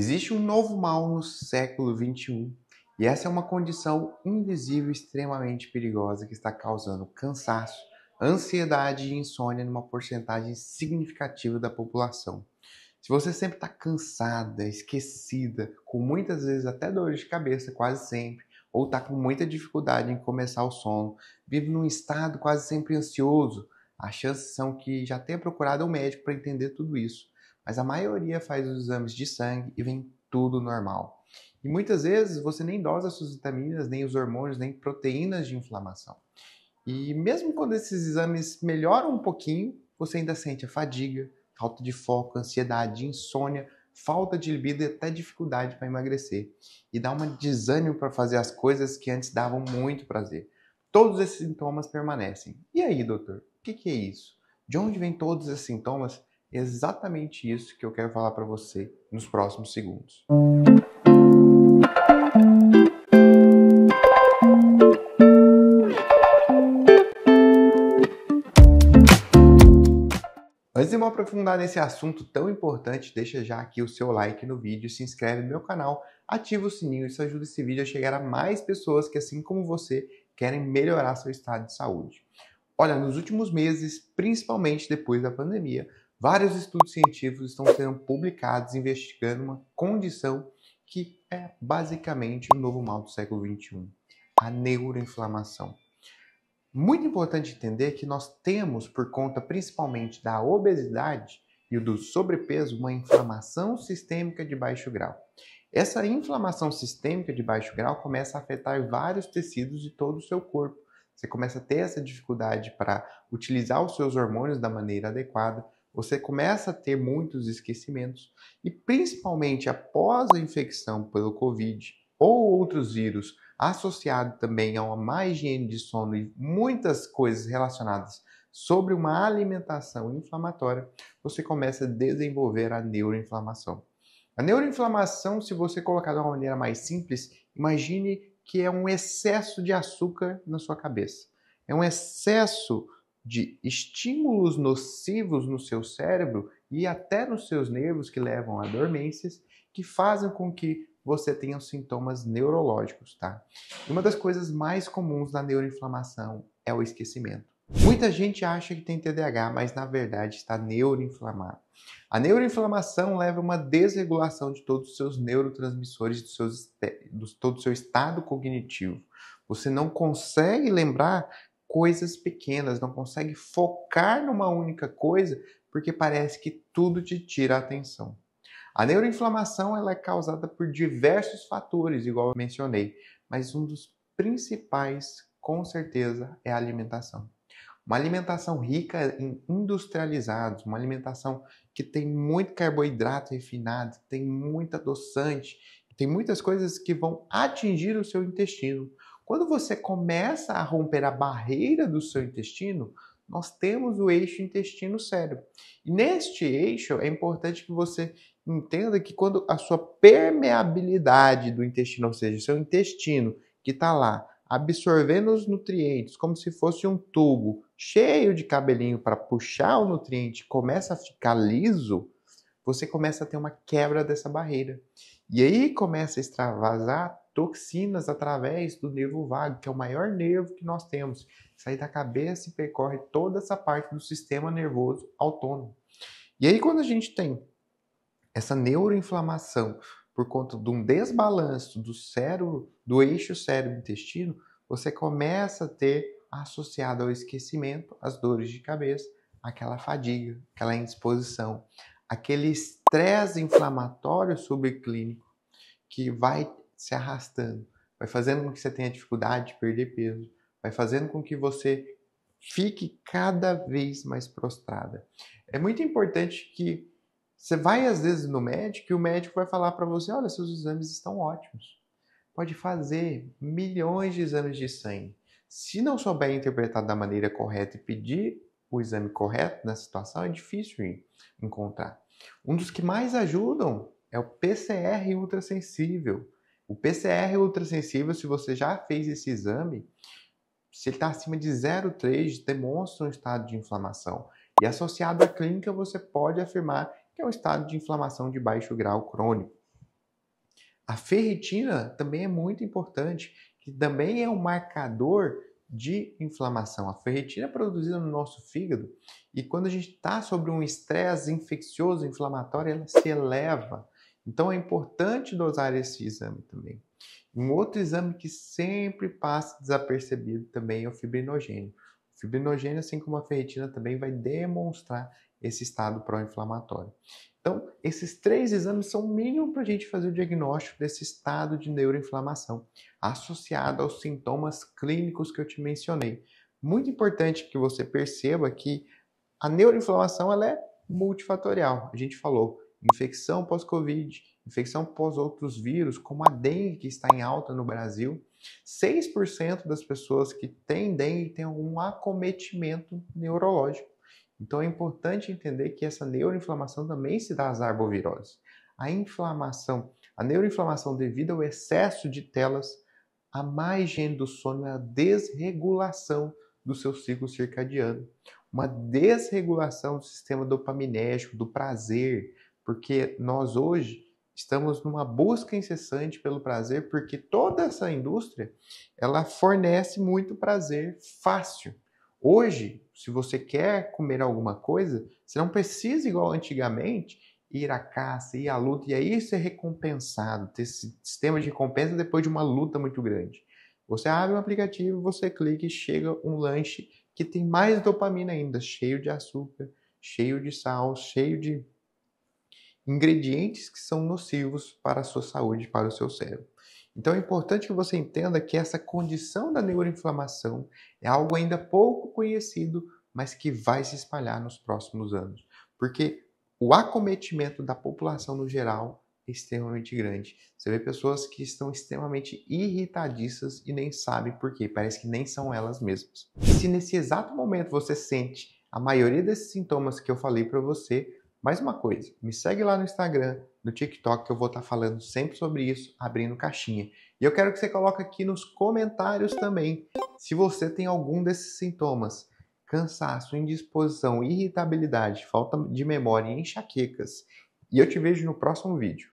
Existe um novo mal no século 21 e essa é uma condição invisível extremamente perigosa que está causando cansaço, ansiedade e insônia numa porcentagem significativa da população. Se você sempre está cansada, esquecida, com muitas vezes até dores de cabeça, quase sempre, ou está com muita dificuldade em começar o sono, vive num estado quase sempre ansioso, as chances são que já tenha procurado um médico para entender tudo isso mas a maioria faz os exames de sangue e vem tudo normal. E muitas vezes você nem dosa suas vitaminas, nem os hormônios, nem proteínas de inflamação. E mesmo quando esses exames melhoram um pouquinho, você ainda sente a fadiga, falta de foco, ansiedade, insônia, falta de libido e até dificuldade para emagrecer. E dá um desânimo para fazer as coisas que antes davam muito prazer. Todos esses sintomas permanecem. E aí, doutor? O que, que é isso? De onde vem todos esses sintomas exatamente isso que eu quero falar para você nos próximos segundos. Antes de me aprofundar nesse assunto tão importante, deixa já aqui o seu like no vídeo, se inscreve no meu canal, ativa o sininho, isso ajuda esse vídeo a chegar a mais pessoas que, assim como você, querem melhorar seu estado de saúde. Olha, nos últimos meses, principalmente depois da pandemia, Vários estudos científicos estão sendo publicados investigando uma condição que é basicamente o novo mal do século XXI, a neuroinflamação. Muito importante entender que nós temos, por conta principalmente da obesidade e do sobrepeso, uma inflamação sistêmica de baixo grau. Essa inflamação sistêmica de baixo grau começa a afetar vários tecidos de todo o seu corpo. Você começa a ter essa dificuldade para utilizar os seus hormônios da maneira adequada, você começa a ter muitos esquecimentos e principalmente após a infecção pelo Covid ou outros vírus, associado também a uma má higiene de sono e muitas coisas relacionadas sobre uma alimentação inflamatória, você começa a desenvolver a neuroinflamação. A neuroinflamação, se você colocar de uma maneira mais simples, imagine que é um excesso de açúcar na sua cabeça. É um excesso de estímulos nocivos no seu cérebro e até nos seus nervos que levam a dormências, que fazem com que você tenha sintomas neurológicos, tá? uma das coisas mais comuns da neuroinflamação é o esquecimento. Muita gente acha que tem TDAH, mas na verdade está neuroinflamado. A neuroinflamação leva a uma desregulação de todos os seus neurotransmissores, do, do todo o seu estado cognitivo. Você não consegue lembrar coisas pequenas, não consegue focar numa única coisa porque parece que tudo te tira a atenção. A neuroinflamação ela é causada por diversos fatores, igual eu mencionei, mas um dos principais, com certeza, é a alimentação. Uma alimentação rica em industrializados, uma alimentação que tem muito carboidrato refinado, tem muito adoçante, tem muitas coisas que vão atingir o seu intestino. Quando você começa a romper a barreira do seu intestino, nós temos o eixo intestino-cérebro. neste eixo é importante que você entenda que quando a sua permeabilidade do intestino, ou seja, seu intestino que está lá absorvendo os nutrientes como se fosse um tubo cheio de cabelinho para puxar o nutriente, começa a ficar liso, você começa a ter uma quebra dessa barreira. E aí começa a extravasar toxinas através do nervo vago, que é o maior nervo que nós temos. Sai da cabeça e percorre toda essa parte do sistema nervoso autônomo. E aí, quando a gente tem essa neuroinflamação por conta de um desbalanço do cérebro, do eixo cérebro-intestino, você começa a ter associado ao esquecimento as dores de cabeça, aquela fadiga, aquela indisposição, aquele estresse inflamatório subclínico que vai se arrastando, vai fazendo com que você tenha dificuldade de perder peso, vai fazendo com que você fique cada vez mais prostrada. É muito importante que você vai às vezes no médico e o médico vai falar para você: olha, seus exames estão ótimos. Pode fazer milhões de exames de sangue. Se não souber interpretar da maneira correta e pedir o exame correto nessa situação, é difícil encontrar. Um dos que mais ajudam é o PCR ultrassensível. O PCR ultrassensível, se você já fez esse exame, se ele está acima de 0,3, demonstra um estado de inflamação. E associado à clínica, você pode afirmar que é um estado de inflamação de baixo grau crônico. A ferritina também é muito importante, que também é um marcador de inflamação. A ferritina é produzida no nosso fígado e quando a gente está sobre um estresse infeccioso, inflamatório, ela se eleva. Então é importante dosar esse exame também. Um outro exame que sempre passa desapercebido também é o fibrinogênio. O fibrinogênio, assim como a ferritina, também vai demonstrar esse estado pró-inflamatório. Então, esses três exames são o mínimo para a gente fazer o diagnóstico desse estado de neuroinflamação associado aos sintomas clínicos que eu te mencionei. Muito importante que você perceba que a neuroinflamação ela é multifatorial. A gente falou infecção pós-Covid, infecção pós outros vírus, como a dengue, que está em alta no Brasil. 6% das pessoas que têm dengue têm algum acometimento neurológico. Então é importante entender que essa neuroinflamação também se dá às arboviroses. A inflamação, a neuroinflamação devido ao excesso de telas, a má higiene do sono é a desregulação do seu ciclo circadiano, uma desregulação do sistema dopaminérgico, do prazer, porque nós hoje estamos numa busca incessante pelo prazer, porque toda essa indústria, ela fornece muito prazer fácil. Hoje, se você quer comer alguma coisa, você não precisa, igual antigamente, ir à caça, ir à luta, e aí ser é recompensado, ter esse sistema de recompensa depois de uma luta muito grande. Você abre um aplicativo, você clica e chega um lanche que tem mais dopamina ainda, cheio de açúcar, cheio de sal, cheio de ingredientes que são nocivos para a sua saúde, para o seu cérebro. Então é importante que você entenda que essa condição da neuroinflamação é algo ainda pouco conhecido, mas que vai se espalhar nos próximos anos, porque o acometimento da população no geral é extremamente grande. Você vê pessoas que estão extremamente irritadiças e nem sabem por quê, parece que nem são elas mesmas. E se nesse exato momento você sente a maioria desses sintomas que eu falei para você, mais uma coisa, me segue lá no Instagram no TikTok que eu vou estar tá falando sempre sobre isso, abrindo caixinha. E eu quero que você coloque aqui nos comentários também se você tem algum desses sintomas. Cansaço, indisposição, irritabilidade, falta de memória, enxaquecas. E eu te vejo no próximo vídeo.